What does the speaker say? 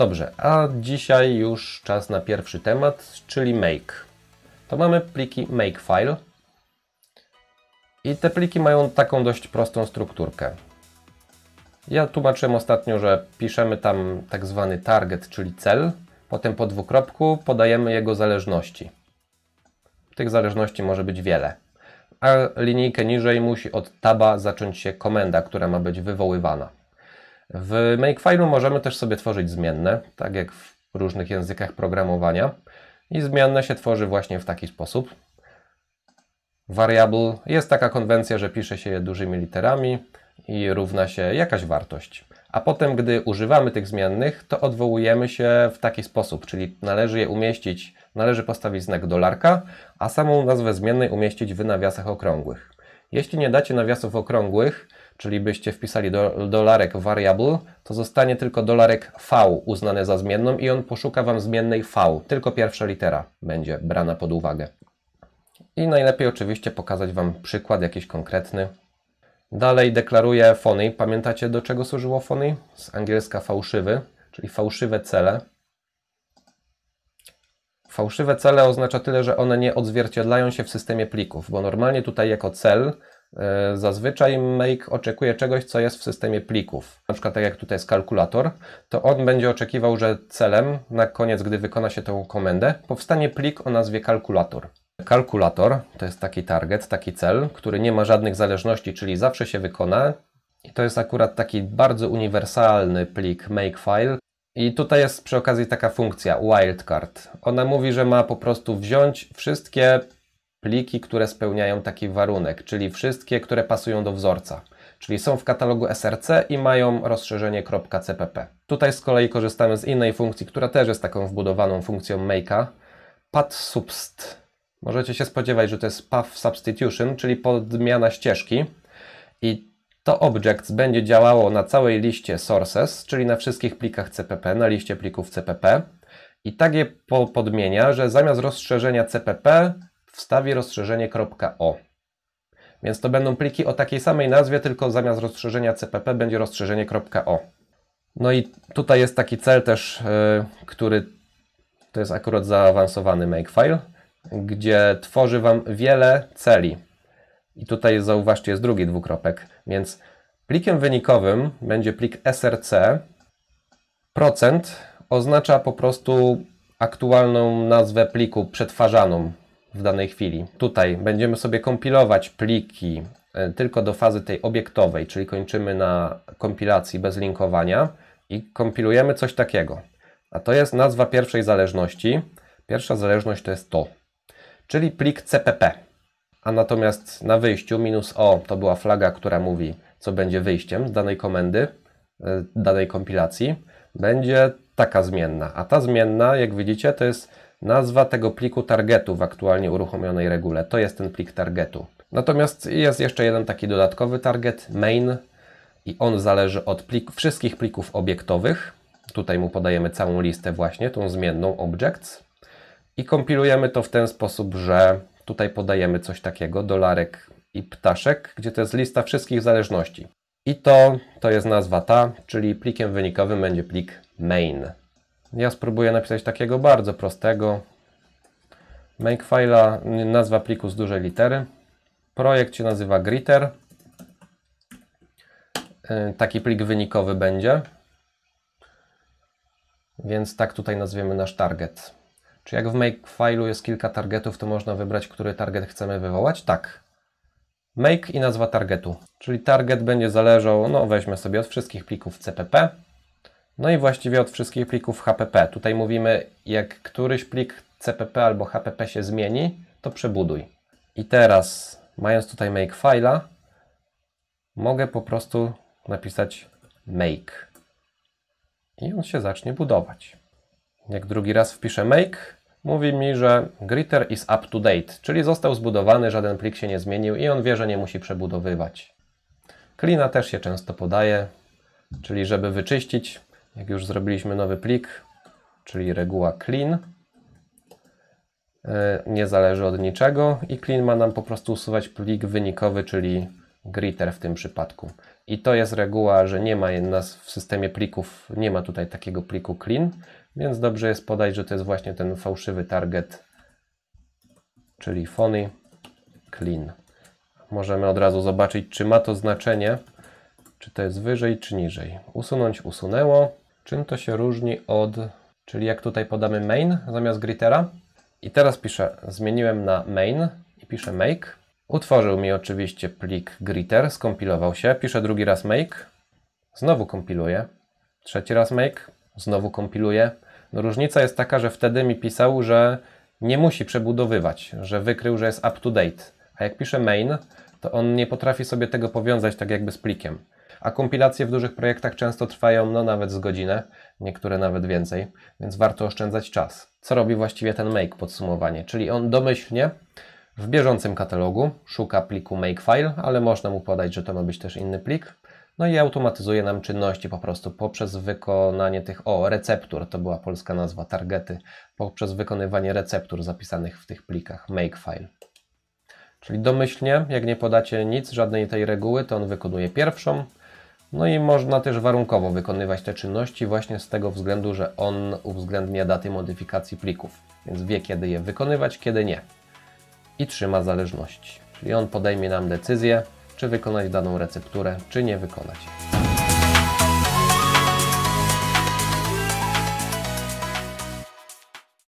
dobrze, a dzisiaj już czas na pierwszy temat, czyli make. To mamy pliki makefile. I te pliki mają taką dość prostą strukturkę. Ja tłumaczyłem ostatnio, że piszemy tam tak zwany target, czyli cel, potem po dwukropku podajemy jego zależności. Tych zależności może być wiele. A linijkę niżej musi od taba zacząć się komenda, która ma być wywoływana. W makefile'u możemy też sobie tworzyć zmienne, tak jak w różnych językach programowania. I zmienne się tworzy właśnie w taki sposób. Variable jest taka konwencja, że pisze się je dużymi literami i równa się jakaś wartość. A potem, gdy używamy tych zmiennych, to odwołujemy się w taki sposób, czyli należy je umieścić, należy postawić znak dolarka, a samą nazwę zmiennej umieścić w nawiasach okrągłych. Jeśli nie dacie nawiasów okrągłych, czyli byście wpisali do, dolarek variable, to zostanie tylko dolarek V uznany za zmienną i on poszuka Wam zmiennej V. Tylko pierwsza litera będzie brana pod uwagę. I najlepiej oczywiście pokazać Wam przykład jakiś konkretny. Dalej deklaruję fony. Pamiętacie do czego służyło fony? Z angielska fałszywy, czyli fałszywe cele. Fałszywe cele oznacza tyle, że one nie odzwierciedlają się w systemie plików, bo normalnie tutaj jako cel e, Zazwyczaj make oczekuje czegoś, co jest w systemie plików. Na przykład tak jak tutaj jest kalkulator, to on będzie oczekiwał, że celem na koniec, gdy wykona się tą komendę, powstanie plik o nazwie kalkulator. Kalkulator to jest taki target, taki cel, który nie ma żadnych zależności, czyli zawsze się wykona. I to jest akurat taki bardzo uniwersalny plik makefile, i tutaj jest przy okazji taka funkcja wildcard. Ona mówi, że ma po prostu wziąć wszystkie pliki, które spełniają taki warunek, czyli wszystkie, które pasują do wzorca. Czyli są w katalogu src i mają rozszerzenie .cpp. Tutaj z kolei korzystamy z innej funkcji, która też jest taką wbudowaną funkcją make'a, pathsubst. Możecie się spodziewać, że to jest path substitution, czyli podmiana ścieżki. I to Objects będzie działało na całej liście sources, czyli na wszystkich plikach CPP, na liście plików CPP i tak je po podmienia, że zamiast rozszerzenia CPP wstawi rozszerzenie .o. Więc to będą pliki o takiej samej nazwie, tylko zamiast rozszerzenia CPP będzie rozszerzenie .o. No i tutaj jest taki cel też, yy, który to jest akurat zaawansowany makefile, gdzie tworzy Wam wiele celi. I tutaj zauważcie, jest drugi dwukropek, więc plikiem wynikowym będzie plik src. Procent oznacza po prostu aktualną nazwę pliku przetwarzaną w danej chwili. Tutaj będziemy sobie kompilować pliki e, tylko do fazy tej obiektowej, czyli kończymy na kompilacji bez linkowania i kompilujemy coś takiego. A to jest nazwa pierwszej zależności. Pierwsza zależność to jest to, czyli plik CPP a natomiast na wyjściu minus o to była flaga, która mówi, co będzie wyjściem z danej komendy, e, danej kompilacji, będzie taka zmienna. A ta zmienna, jak widzicie, to jest nazwa tego pliku targetu w aktualnie uruchomionej regule. To jest ten plik targetu. Natomiast jest jeszcze jeden taki dodatkowy target, main, i on zależy od plik wszystkich plików obiektowych. Tutaj mu podajemy całą listę właśnie, tą zmienną objects. I kompilujemy to w ten sposób, że Tutaj podajemy coś takiego, dolarek i ptaszek, gdzie to jest lista wszystkich zależności. I to, to jest nazwa ta, czyli plikiem wynikowym będzie plik main. Ja spróbuję napisać takiego bardzo prostego. Make nazwa pliku z dużej litery. Projekt się nazywa Gritter. Y, taki plik wynikowy będzie. Więc tak tutaj nazwiemy nasz target. Czy jak w makefile'u jest kilka targetów, to można wybrać, który target chcemy wywołać? Tak. Make i nazwa targetu. Czyli target będzie zależał, no weźmy sobie od wszystkich plików CPP, no i właściwie od wszystkich plików HPP. Tutaj mówimy, jak któryś plik CPP albo HPP się zmieni, to przebuduj. I teraz, mając tutaj makefile'a, mogę po prostu napisać make. I on się zacznie budować. Jak drugi raz wpiszę make, mówi mi, że Gritter is up to date, czyli został zbudowany, żaden plik się nie zmienił i on wie, że nie musi przebudowywać. Klina też się często podaje, czyli żeby wyczyścić, jak już zrobiliśmy nowy plik, czyli reguła clean, e, nie zależy od niczego i clean ma nam po prostu usuwać plik wynikowy, czyli gritter w tym przypadku. I to jest reguła, że nie ma nas w systemie plików, nie ma tutaj takiego pliku clean, więc dobrze jest podać, że to jest właśnie ten fałszywy target, czyli phony clean. Możemy od razu zobaczyć, czy ma to znaczenie, czy to jest wyżej, czy niżej. Usunąć usunęło. Czym to się różni od, czyli jak tutaj podamy main zamiast gritera. I teraz piszę, zmieniłem na main i piszę make. Utworzył mi oczywiście plik gritter, skompilował się. Piszę drugi raz make, znowu kompiluję. Trzeci raz make, znowu kompiluję. No różnica jest taka, że wtedy mi pisał, że nie musi przebudowywać, że wykrył, że jest up to date. A jak pisze main, to on nie potrafi sobie tego powiązać tak jakby z plikiem. A kompilacje w dużych projektach często trwają no nawet z godzinę, niektóre nawet więcej, więc warto oszczędzać czas. Co robi właściwie ten make podsumowanie? Czyli on domyślnie w bieżącym katalogu szuka pliku makefile, ale można mu podać, że to ma być też inny plik no i automatyzuje nam czynności po prostu poprzez wykonanie tych, o, receptur, to była polska nazwa, targety, poprzez wykonywanie receptur zapisanych w tych plikach makefile. Czyli domyślnie, jak nie podacie nic, żadnej tej reguły, to on wykonuje pierwszą. No i można też warunkowo wykonywać te czynności właśnie z tego względu, że on uwzględnia daty modyfikacji plików, więc wie kiedy je wykonywać, kiedy nie. I trzyma zależności. Czyli on podejmie nam decyzję, czy wykonać daną recepturę, czy nie wykonać.